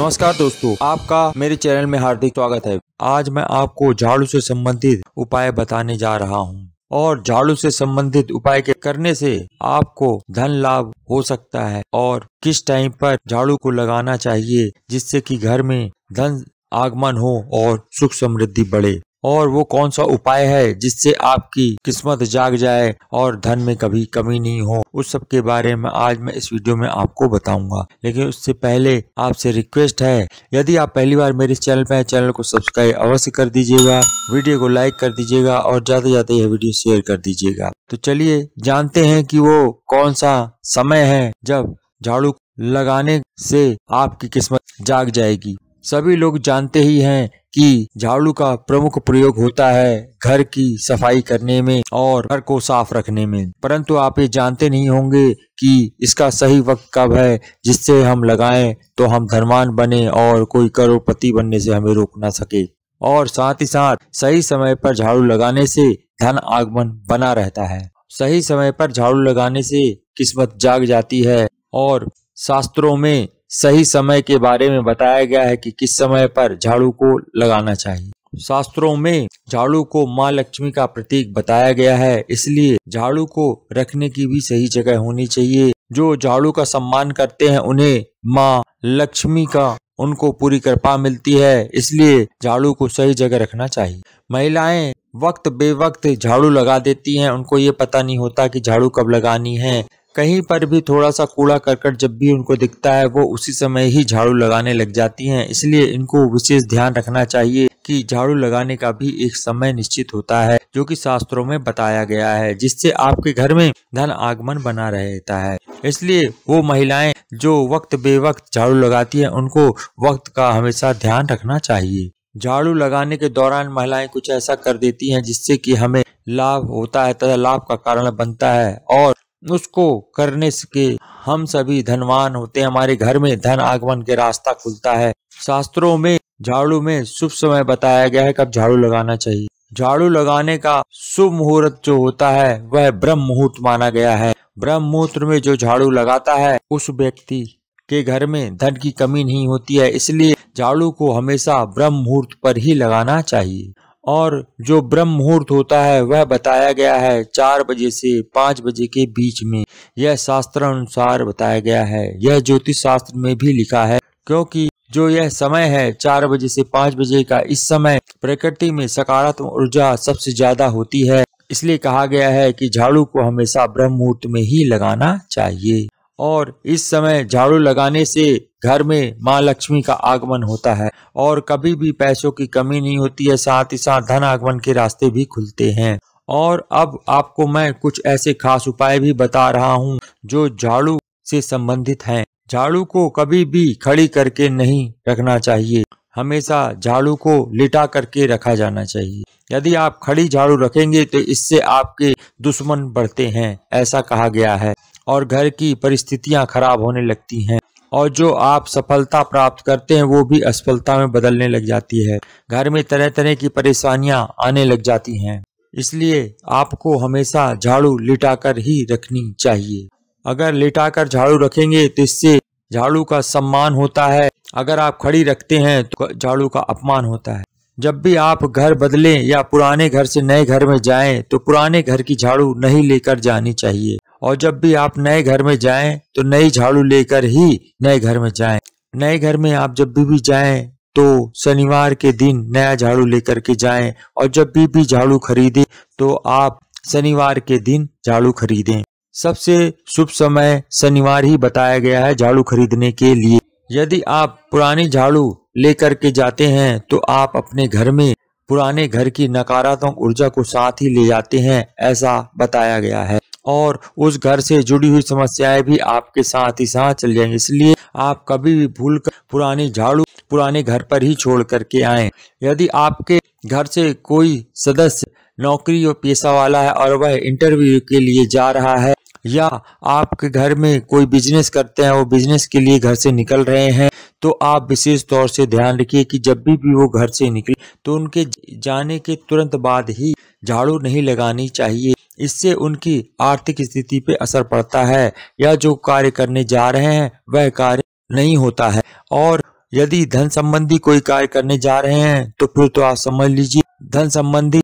नमस्कार दोस्तों आपका मेरे चैनल में हार्दिक स्वागत है आज मैं आपको झाड़ू से संबंधित उपाय बताने जा रहा हूँ और झाड़ू से संबंधित उपाय के करने से आपको धन लाभ हो सकता है और किस टाइम पर झाड़ू को लगाना चाहिए जिससे कि घर में धन आगमन हो और सुख समृद्धि बढ़े और वो कौन सा उपाय है जिससे आपकी किस्मत जाग जाए और धन में कभी कमी नहीं हो उस सब के बारे में आज मैं इस वीडियो में आपको बताऊंगा लेकिन उससे पहले आपसे रिक्वेस्ट है यदि आप पहली बार मेरे चैनल पर चैनल को सब्सक्राइब अवश्य कर दीजिएगा वीडियो को लाइक कर दीजिएगा और ज्यादा ज्यादा यह वीडियो शेयर कर दीजिएगा तो चलिए जानते हैं कि वो कौन सा समय है जब झाड़ू लगाने से आपकी किस्मत जाग जाएगी सभी लोग जानते ही हैं कि झाड़ू का प्रमुख प्रयोग होता है घर की सफाई करने में और घर को साफ रखने में परंतु आप ये जानते नहीं होंगे कि इसका सही वक्त कब है जिससे हम लगाएं तो हम धनवान बने और कोई करोड़पति बनने से हमें रोक ना सके और साथ ही साथ सही समय पर झाड़ू लगाने से धन आगमन बना रहता है सही समय पर झाड़ू लगाने से किस्मत जाग जाती है और शास्त्रों में सही समय के बारे में बताया गया है कि किस समय पर झाड़ू को लगाना चाहिए शास्त्रों में झाड़ू को माँ लक्ष्मी का प्रतीक बताया गया है इसलिए झाड़ू को रखने की भी सही जगह होनी चाहिए जो झाड़ू का सम्मान करते हैं उन्हें माँ लक्ष्मी का उनको पूरी कृपा मिलती है इसलिए झाड़ू को सही जगह रखना चाहिए महिलाएं वक्त बेवक्त झाड़ू लगा देती हैं उनको ये पता नहीं होता कि झाड़ू कब लगानी है कहीं पर भी थोड़ा सा कूड़ा करकट जब भी उनको दिखता है वो उसी समय ही झाड़ू लगाने लग जाती हैं इसलिए इनको विशेष ध्यान रखना चाहिए कि झाड़ू लगाने का भी एक समय निश्चित होता है जो कि शास्त्रों में बताया गया है जिससे आपके घर में धन आगमन बना रहता है इसलिए वो महिलाएं जो वक्त बेवक्त झाड़ू लगाती है उनको वक्त का हमेशा ध्यान रखना चाहिए झाड़ू लगाने के दौरान महिलाएं कुछ ऐसा कर देती हैं जिससे कि हमें लाभ होता है तथा लाभ का कारण बनता है और उसको करने के हम सभी धनवान होते हैं हमारे घर में धन आगमन के रास्ता खुलता है शास्त्रों में झाड़ू में शुभ समय बताया गया है कब झाड़ू लगाना चाहिए झाड़ू लगाने का शुभ मुहूर्त जो होता है वह ब्रह्म मुहूर्त माना गया है ब्रह्म मुहूर्त में जो झाड़ू लगाता है उस व्यक्ति के घर में धन की कमी नहीं होती है इसलिए झाड़ू को हमेशा ब्रह्म मुहूर्त पर ही लगाना चाहिए और जो ब्रह्म मुहूर्त होता है वह बताया गया है चार बजे से पाँच बजे के बीच में यह शास्त्र अनुसार बताया गया है यह ज्योतिष शास्त्र में भी लिखा है क्योंकि जो यह समय है चार बजे से पाँच बजे का इस समय प्रकृति में सकारात्मक ऊर्जा सबसे ज्यादा होती है इसलिए कहा गया है कि झाड़ू को हमेशा ब्रह्म मुहूर्त में ही लगाना चाहिए और इस समय झाड़ू लगाने से घर में माँ लक्ष्मी का आगमन होता है और कभी भी पैसों की कमी नहीं होती है साथ ही साथ धन आगमन के रास्ते भी खुलते हैं और अब आपको मैं कुछ ऐसे खास उपाय भी बता रहा हूँ जो झाड़ू से संबंधित हैं झाड़ू को कभी भी खड़ी करके नहीं रखना चाहिए हमेशा झाड़ू को लिटा करके रखा जाना चाहिए यदि आप खड़ी झाड़ू रखेंगे तो इससे आपके दुश्मन बढ़ते हैं ऐसा कहा गया है और घर की परिस्थितियां खराब होने लगती हैं और जो आप सफलता प्राप्त करते हैं वो भी असफलता में बदलने लग जाती है घर में तरह तरह की परेशानियां आने लग जाती हैं इसलिए आपको हमेशा झाड़ू लिटाकर ही रखनी चाहिए अगर लिटाकर झाड़ू रखेंगे तो इससे झाड़ू का सम्मान होता है अगर आप खड़ी रखते हैं तो झाड़ू का अपमान होता है जब भी आप घर बदलें या पुराने घर से नए घर में जाएं तो पुराने घर की झाड़ू नहीं लेकर जानी चाहिए और जब भी आप नए घर में जाएं तो नई झाड़ू लेकर ही नए घर में जाएं नए घर में आप जब भी भी जाएं तो शनिवार के दिन नया झाड़ू लेकर के जाएं और जब भी भी झाड़ू खरीदें तो आप शनिवार के दिन झाड़ू खरीदें सबसे शुभ समय शनिवार ही बताया गया है झाड़ू खरीदने के लिए यदि आप पुरानी झाड़ू लेकर के जाते हैं तो आप अपने घर में पुराने घर की नकारात्मक ऊर्जा को साथ ही ले जाते हैं ऐसा बताया गया है और उस घर से जुड़ी हुई समस्याएं भी आपके साथ ही साथ चल जाएंगे इसलिए आप कभी भी भूल कर पुरानी झाड़ू पुराने घर पर ही छोड़ करके आए यदि आपके घर से कोई सदस्य नौकरी और पेशा वाला है और वह इंटरव्यू के लिए जा रहा है या आपके घर में कोई बिजनेस करते हैं वो बिजनेस के लिए घर से निकल रहे हैं तो आप विशेष तौर से ध्यान रखिए कि जब भी भी वो घर से निकले तो उनके जाने के तुरंत बाद ही झाड़ू नहीं लगानी चाहिए इससे उनकी आर्थिक स्थिति पे असर पड़ता है या जो कार्य करने जा रहे हैं वह कार्य नहीं होता है और यदि धन संबंधी कोई कार्य करने जा रहे हैं तो फिर तो आप समझ लीजिए धन संबंधी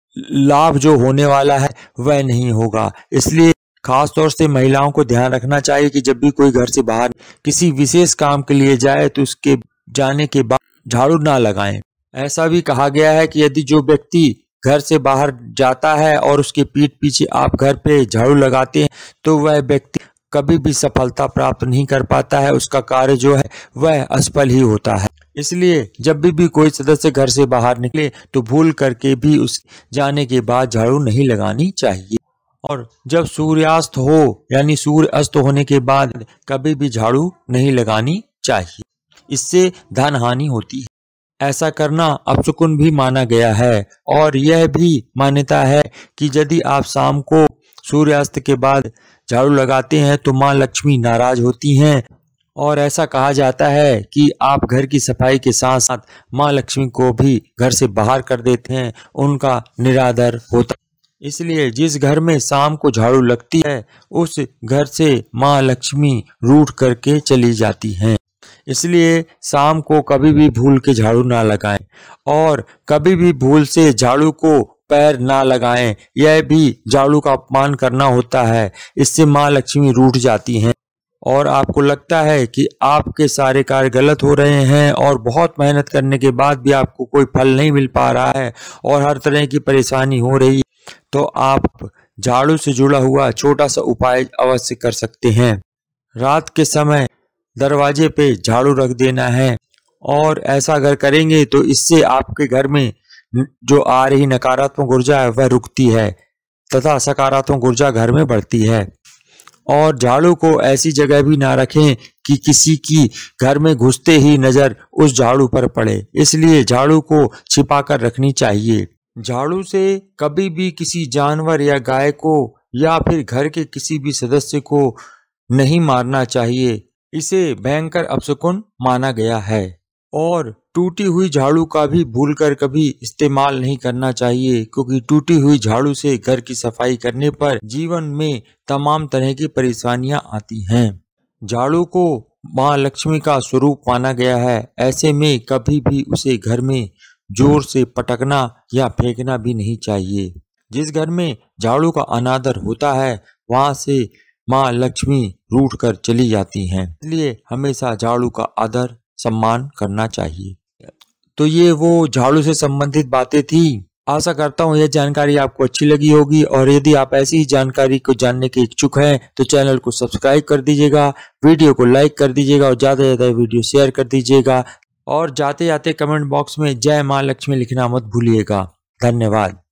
लाभ जो होने वाला है वह नहीं होगा इसलिए खास तौर से महिलाओं को ध्यान रखना चाहिए कि जब भी कोई घर से बाहर किसी विशेष काम के लिए जाए तो उसके जाने के बाद झाड़ू ना लगाएं ऐसा भी कहा गया है कि यदि जो व्यक्ति घर से बाहर जाता है और उसके पीठ पीछे आप घर पे झाड़ू लगाते हैं तो वह व्यक्ति कभी भी सफलता प्राप्त नहीं कर पाता है उसका कार्य जो है वह असफल ही होता है इसलिए जब भी, भी कोई सदस्य घर से बाहर निकले तो भूल करके भी उस जाने के बाद झाड़ू नहीं लगानी चाहिए और जब सूर्यास्त हो यानी सूर्य अस्त होने के बाद कभी भी झाड़ू नहीं लगानी चाहिए इससे धन हानि होती है ऐसा करना अपशकुन भी माना गया है और यह भी मान्यता है कि यदि आप शाम को सूर्यास्त के बाद झाड़ू लगाते हैं तो माँ लक्ष्मी नाराज होती हैं और ऐसा कहा जाता है कि आप घर की सफाई के साथ साथ माँ लक्ष्मी को भी घर से बाहर कर देते हैं उनका निरादर होता इसलिए जिस घर में शाम को झाड़ू लगती है उस घर से माँ लक्ष्मी रूट करके चली जाती हैं इसलिए शाम को कभी भी भूल के झाड़ू ना लगाएं और कभी भी भूल से झाड़ू को पैर ना लगाएं यह भी झाड़ू का अपमान करना होता है इससे माँ लक्ष्मी रूठ जाती हैं और आपको लगता है कि आपके सारे कार्य गलत हो रहे हैं और बहुत मेहनत करने के बाद भी आपको कोई फल नहीं मिल पा रहा है और हर तरह की परेशानी हो रही तो आप झाड़ू से जुड़ा हुआ छोटा सा उपाय अवश्य कर सकते हैं रात के समय दरवाजे पे झाड़ू रख देना है और ऐसा अगर करेंगे तो इससे आपके घर में जो आ रही नकारात्मक ऊर्जा है वह रुकती है तथा सकारात्मक ऊर्जा घर में बढ़ती है और झाड़ू को ऐसी जगह भी ना रखें कि किसी की घर में घुसते ही नज़र उस झाड़ू पर पड़े इसलिए झाड़ू को छिपा कर रखनी चाहिए झाड़ू से कभी भी किसी जानवर या गाय को या फिर घर के किसी भी सदस्य को नहीं मारना चाहिए इसे भयंकर अपशकुन माना गया है और टूटी हुई झाड़ू का भी भूलकर कभी इस्तेमाल नहीं करना चाहिए क्योंकि टूटी हुई झाड़ू से घर की सफाई करने पर जीवन में तमाम तरह की परेशानियां आती हैं झाड़ू को माँ लक्ष्मी का स्वरूप माना गया है ऐसे में कभी भी उसे घर में जोर से पटकना या फेंकना भी नहीं चाहिए जिस घर में झाड़ू का अनादर होता है वहां से माँ लक्ष्मी रूठ कर चली जाती हैं इसलिए हमेशा झाड़ू का आदर सम्मान करना चाहिए तो ये वो झाड़ू से संबंधित बातें थी आशा करता हूँ यह जानकारी आपको अच्छी लगी होगी और यदि आप ऐसी ही जानकारी को जानने के इच्छुक हैं तो चैनल को सब्सक्राइब कर दीजिएगा वीडियो को लाइक कर दीजिएगा और ज़्यादा से ज़्यादा वीडियो शेयर कर दीजिएगा और जाते जाते कमेंट बॉक्स में जय माँ लक्ष्मी लिखना मत भूलिएगा धन्यवाद